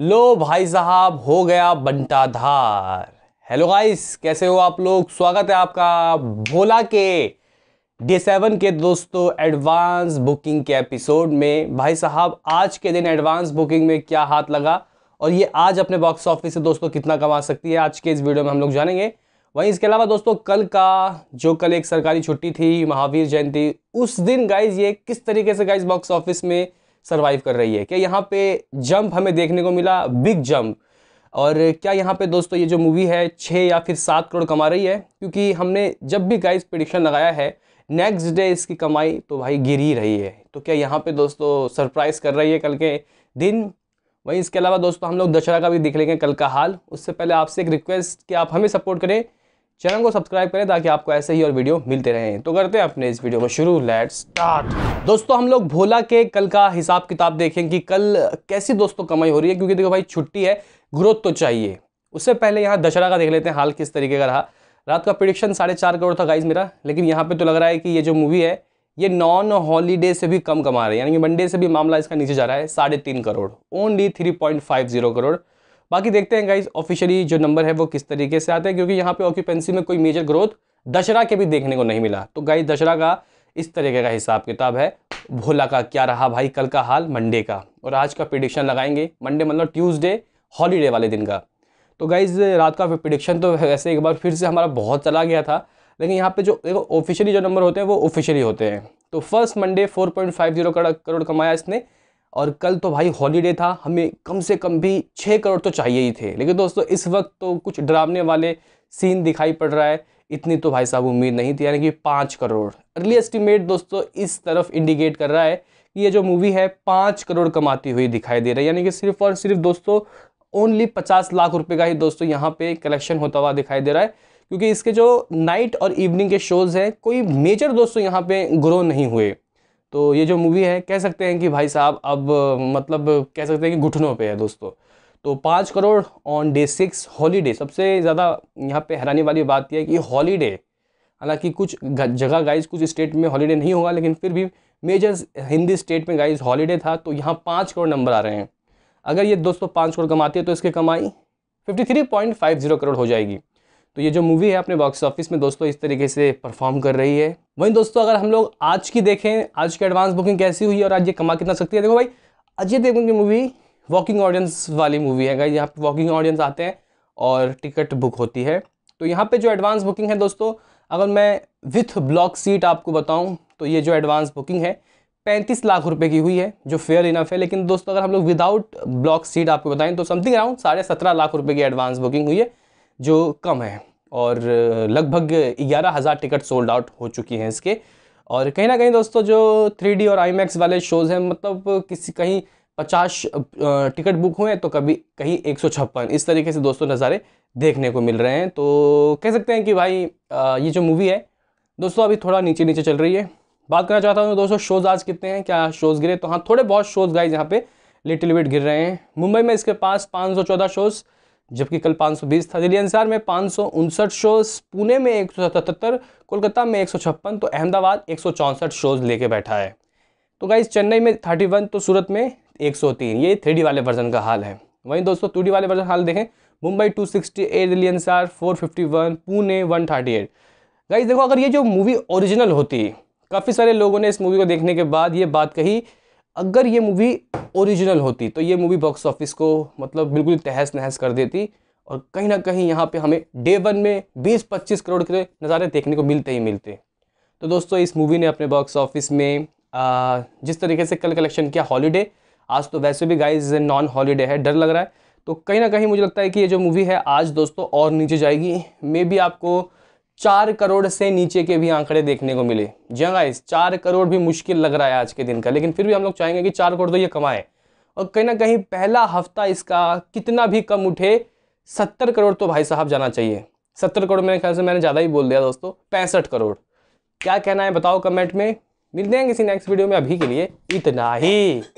लो भाई साहब हो गया बंटाधार हेलो गाइस कैसे हो आप लोग स्वागत है आपका भोला के डे सेवन के दोस्तों एडवांस बुकिंग के एपिसोड में भाई साहब आज के दिन एडवांस बुकिंग में क्या हाथ लगा और ये आज अपने बॉक्स ऑफिस से दोस्तों कितना कमा सकती है आज के इस वीडियो में हम लोग जानेंगे वहीं इसके अलावा दोस्तों कल का जो कल एक सरकारी छुट्टी थी महावीर जयंती उस दिन गाइज ये किस तरीके से गाइज बॉक्स ऑफिस में सर्वाइव कर रही है क्या यहाँ पे जंप हमें देखने को मिला बिग जंप और क्या यहाँ पे दोस्तों ये जो मूवी है छः या फिर सात करोड़ कमा रही है क्योंकि हमने जब भी गाइस प्रडिक्शन लगाया है नेक्स्ट डे इसकी कमाई तो भाई गिर ही रही है तो क्या यहाँ पे दोस्तों सरप्राइज़ कर रही है कल के दिन वहीं इसके अलावा दोस्तों हम लोग दशहरा का भी देख लेंगे कल का हाल उससे पहले आपसे एक रिक्वेस्ट कि आप हमें सपोर्ट करें चैनल को सब्सक्राइब करें ताकि आपको ऐसे ही और वीडियो मिलते रहें तो करते हैं अपने इस वीडियो को शुरू लेट स्टार्ट दोस्तों हम लोग भोला के कल का हिसाब किताब देखें कि कल कैसी दोस्तों कमाई हो रही है क्योंकि देखो भाई छुट्टी है ग्रोथ तो चाहिए उससे पहले यहाँ दशहरा का देख लेते हैं हाल किस तरीके का रहा रात का प्रिडिक्शन साढ़े चार करोड़ था गाइज मेरा लेकिन यहाँ पे तो लग रहा है कि ये जो मूवी है ये नॉन हॉलीडे से भी कम कमा रहे हैं यानी कि मंडे से भी मामला इसका नीचे जा रहा है साढ़े तीन crore only three point five zero crore बाकी देखते हैं गाइज ऑफिशियली जो नंबर है वो किस तरीके से आते हैं क्योंकि यहाँ पे ऑक्यूपेंसी में कोई मेजर ग्रोथ दशहरा के भी देखने को नहीं मिला तो गाइज दशहरा का इस तरीके का हिसाब किताब है भोला का क्या रहा भाई कल का हाल मंडे का और आज का प्रिडिक्शन लगाएंगे मंडे मतलब ट्यूज़डे हॉलीडे वाले दिन का तो गाइज रात का प्रिडिक्शन तो वैसे एक बार फिर से हमारा बहुत चला गया था लेकिन यहाँ पे जो देखो ऑफिशियली जो नंबर होते हैं वो ऑफिशियली होते हैं तो फर्स्ट मंडे 4.50 करोड़ कमाया इसने और कल तो भाई हॉलीडे था हमें कम से कम भी छः करोड़ तो चाहिए ही थे लेकिन दोस्तों इस वक्त तो कुछ डरावने वाले सीन दिखाई पड़ रहा है इतनी तो भाई साहब उम्मीद नहीं थी यानी कि पाँच करोड़ अर्ली एस्टिमेट दोस्तों इस तरफ इंडिकेट कर रहा है कि ये जो मूवी है पाँच करोड़ कमाती हुई दिखाई दे रही है यानी कि सिर्फ और सिर्फ दोस्तों ओनली पचास लाख रुपये का ही दोस्तों यहाँ पर कलेक्शन होता हुआ दिखाई दे रहा है क्योंकि इसके जो नाइट और इवनिंग के शोज़ हैं कोई मेजर दोस्तों यहाँ पे ग्रो नहीं हुए तो ये जो मूवी है कह सकते हैं कि भाई साहब अब मतलब कह सकते हैं कि घुटनों पे है दोस्तों तो पाँच crore on day six holiday सबसे ज़्यादा यहाँ पे हैरानी वाली बात यह है कि हॉलीडे हालांकि कुछ जगह गाइज कुछ स्टेट में हॉलीडे नहीं होगा लेकिन फिर भी मेजर हिंदी स्टेट में गाइज हॉलीडे था तो यहाँ पाँच करोड़ नंबर आ रहे हैं अगर ये दोस्तों पाँच करोड़ कमाती है तो इसकी कमाई fifty three point five zero crore हो जाएगी तो ये जो मूवी है अपने बॉक्स ऑफिस में दोस्तों इस तरीके से परफॉर्म कर रही है वहीं दोस्तों अगर हम लोग आज की देखें आज की एडवांस बुकिंग कैसी हुई है और आज ये कमा कितना सकती है देखो भाई अजय देवगन की मूवी वॉकिंग ऑडियंस वाली मूवी है गाइज यहाँ पर वॉकिंग ऑडियंस आते हैं और टिकट बुक होती है तो यहाँ पर जो एडवांस बुकिंग है दोस्तों अगर मैं विथ ब्लॉक सीट आपको बताऊँ तो ये जो एडवांस बुकिंग है पैंतीस लाख रुपए की हुई है जो फेयर इनफ है लेकिन दोस्तों अगर हम लोग विदाउट ब्लॉक सीट आपको बताएं तो समथिंग अराउंड साढ़े सत्रह लाख रुपए की एडवांस बुकिंग हुई है जो कम है और लगभग ग्यारह हज़ार टिकट सोल्ड आउट हो चुकी हैं इसके और कहीं ना कहीं दोस्तों जो थ्री और आई वाले शोज़ हैं मतलब किसी कहीं पचास टिकट बुक हुए हैं तो कभी कहीं एक सौ छप्पन इस तरीके से दोस्तों नज़ारे देखने को मिल रहे हैं तो कह सकते हैं कि भाई ये जो मूवी है दोस्तों अभी थोड़ा नीचे नीचे चल रही है बात करना चाहता हूँ तो दोस्तों शोज़ आज कितने हैं क्या शोज़ गिरे तो हाँ थोड़े बहुत शोज़ गाइज यहाँ पे लिटिल बिट गिर रहे हैं मुंबई में इसके पास 514 शोज़ जबकि कल 520 था दिल्ली एनसीआर में पाँच सौ उनसठ शोज पुणे में एक कोलकाता में एक तो अहमदाबाद एक शोज लेके बैठा है तो गाइज चेन्नई में 31 तो सूरत में 103 ये थ्री वाले वर्जन का हाल है वहीं दोस्तों टू वाले वर्जन हाल देखें Mumbai 268 sixty eight Delhi NCR four Pune 138 guys देखो अगर ये जो मूवी ओरिजिनल होती काफ़ी सारे लोगों ने इस मूवी को देखने के बाद ये बात कही अगर ये मूवी ओरिजिनल होती तो ये मूवी बॉक्स ऑफिस को मतलब बिल्कुल तहस नहस कर देती और कहीं ना कहीं यहाँ पे हमें डे वन में 20-25 करोड़ के नज़ारे देखने को मिलते ही मिलते तो दोस्तों इस मूवी ने अपने बॉक्स ऑफिस में आ, जिस तरीके से कल कलेक्शन किया हॉलीडे आज तो वैसे भी गाइज नॉन हॉलीडे है डर लग रहा है तो कहीं ना कहीं मुझे लगता है कि ये जो मूवी है आज दोस्तों और नीचे जाएगी मे बी आपको चार करोड़ से नीचे के भी आंकड़े देखने को मिले जी हाँ गाइस चार करोड़ भी मुश्किल लग रहा है आज के दिन का लेकिन फिर भी हम लोग चाहेंगे कि चार करोड़ तो ये कमाएं और कहीं ना कहीं पहला हफ्ता इसका कितना भी कम उठे सत्तर करोड़ तो भाई साहब जाना चाहिए सत्तर करोड़ मेरे ख्याल से मैंने ज़्यादा ही बोल दिया दोस्तों पैंसठ करोड़ क्या कहना है बताओ कमेंट में मिलते हैं किसी नेक्स्ट वीडियो में अभी के लिए इतना ही